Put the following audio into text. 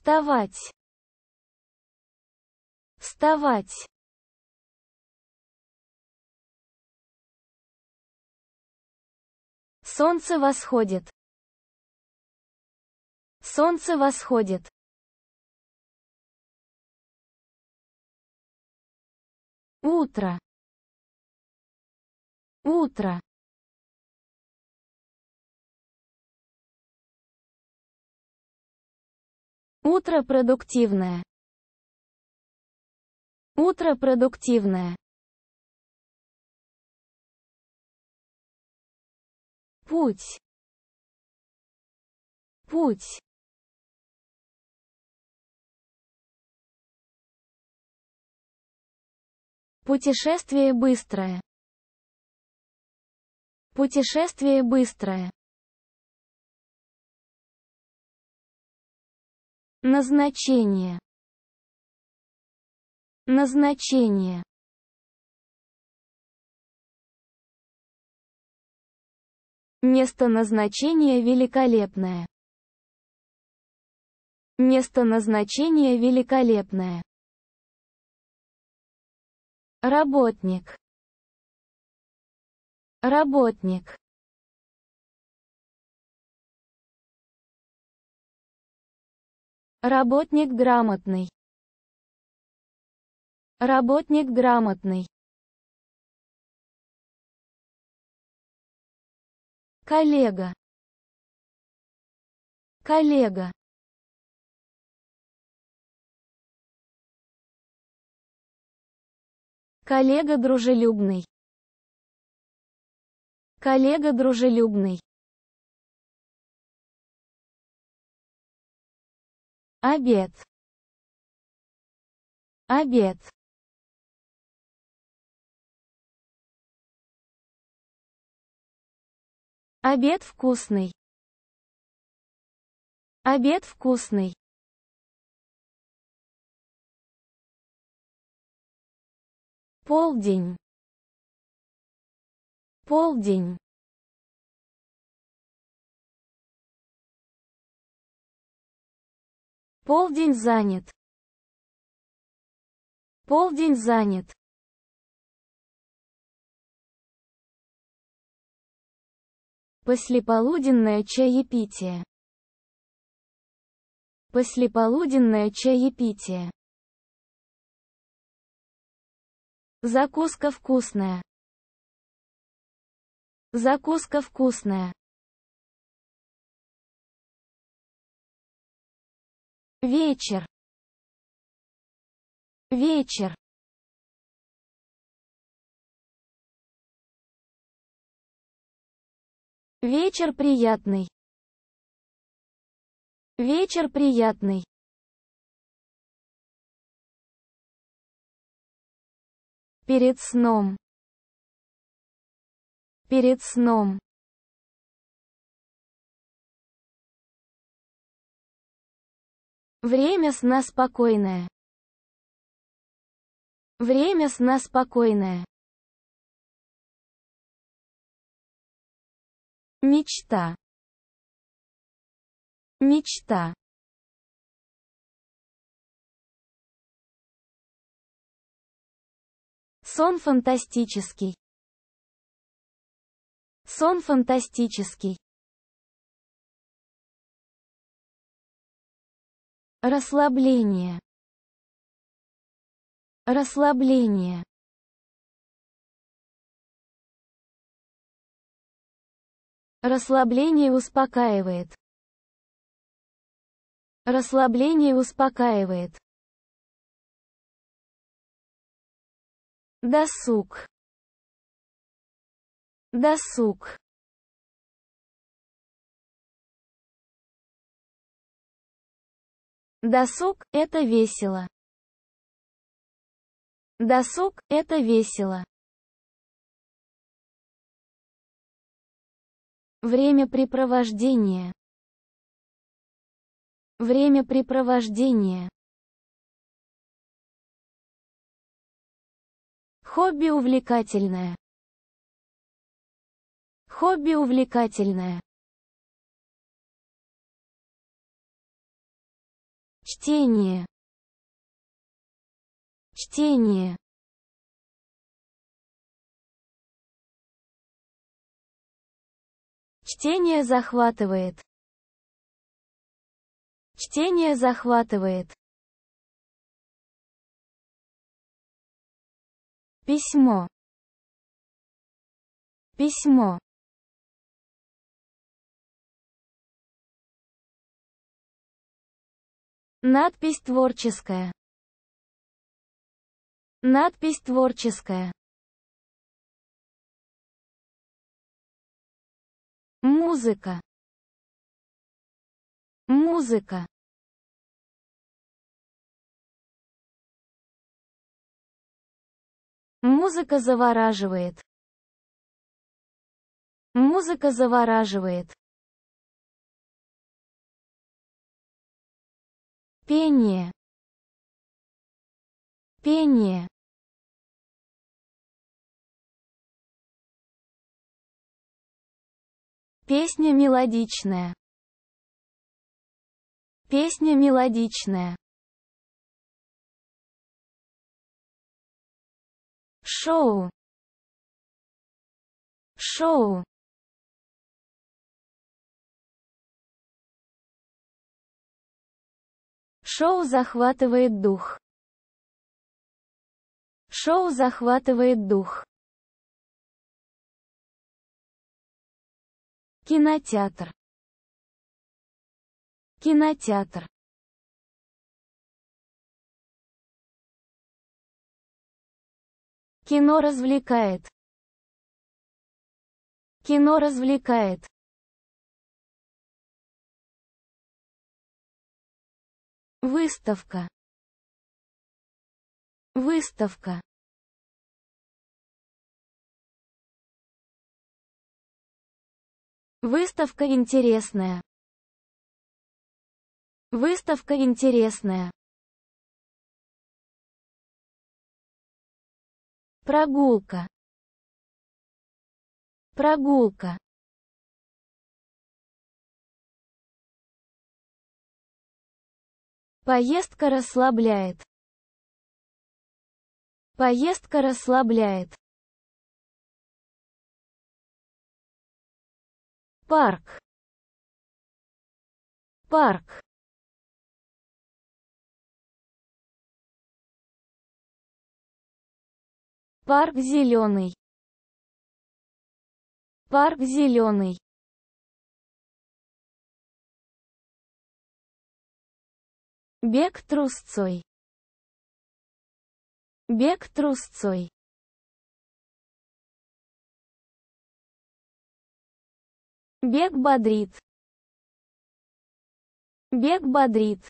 вставать вставать солнце восходит солнце восходит утро утро Утро продуктивное. Утро продуктивное. Путь. Путь. Путешествие быстрое. Путешествие быстрое. Назначение. Назначение. Место назначения великолепное. Место назначения великолепное. Работник. Работник. Работник грамотный. Работник грамотный. Коллега. Коллега. Коллега дружелюбный. Коллега дружелюбный. обед обед обед вкусный обед вкусный полдень полдень Полдень занят. Полдень занят. Послеполуденное чаепитие. Послеполуденное чаепитие. Закуска вкусная. Закуска вкусная. вечер вечер вечер приятный вечер приятный перед сном перед сном Время сна спокойное. Время сна спокойное. Мечта. Мечта. Сон фантастический. Сон фантастический. Расслабление. Расслабление. Расслабление успокаивает. Расслабление успокаивает. Досуг. Досуг. Досуг – это весело. Досуг – это весело. Времяпрепровождение. Времяпрепровождение. Хобби увлекательное. Хобби увлекательное. чтение чтение чтение захватывает чтение захватывает письмо письмо Надпись творческая. Надпись творческая. Музыка. Музыка. Музыка завораживает. Музыка завораживает. пение пение песня мелодичная песня мелодичная шоу шоу Шоу захватывает дух. Шоу захватывает дух. Кинотеатр. Кинотеатр. Кино развлекает. Кино развлекает. Выставка. Выставка. Выставка интересная. Выставка интересная. Прогулка. Прогулка. Поездка расслабляет. Поездка расслабляет. Парк. Парк. Парк зеленый. Парк зеленый. Бег трусцой. Бег трусцой. Бег бодрит. Бег бодрит.